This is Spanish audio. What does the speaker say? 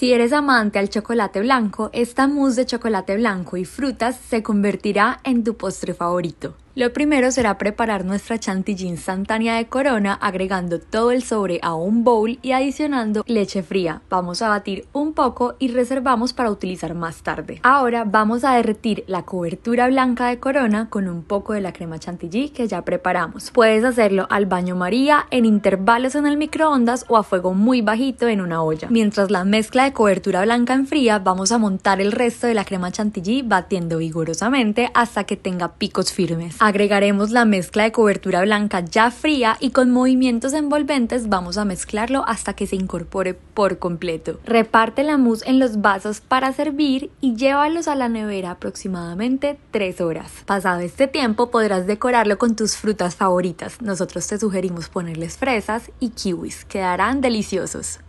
Si eres amante al chocolate blanco, esta mousse de chocolate blanco y frutas se convertirá en tu postre favorito. Lo primero será preparar nuestra chantilly instantánea de corona agregando todo el sobre a un bowl y adicionando leche fría. Vamos a batir un poco y reservamos para utilizar más tarde. Ahora vamos a derretir la cobertura blanca de corona con un poco de la crema chantilly que ya preparamos. Puedes hacerlo al baño maría, en intervalos en el microondas o a fuego muy bajito en una olla. Mientras la mezcla de cobertura blanca enfría, vamos a montar el resto de la crema chantilly batiendo vigorosamente hasta que tenga picos firmes. Agregaremos la mezcla de cobertura blanca ya fría y con movimientos envolventes vamos a mezclarlo hasta que se incorpore por completo. Reparte la mousse en los vasos para servir y llévalos a la nevera aproximadamente 3 horas. Pasado este tiempo podrás decorarlo con tus frutas favoritas. Nosotros te sugerimos ponerles fresas y kiwis, quedarán deliciosos.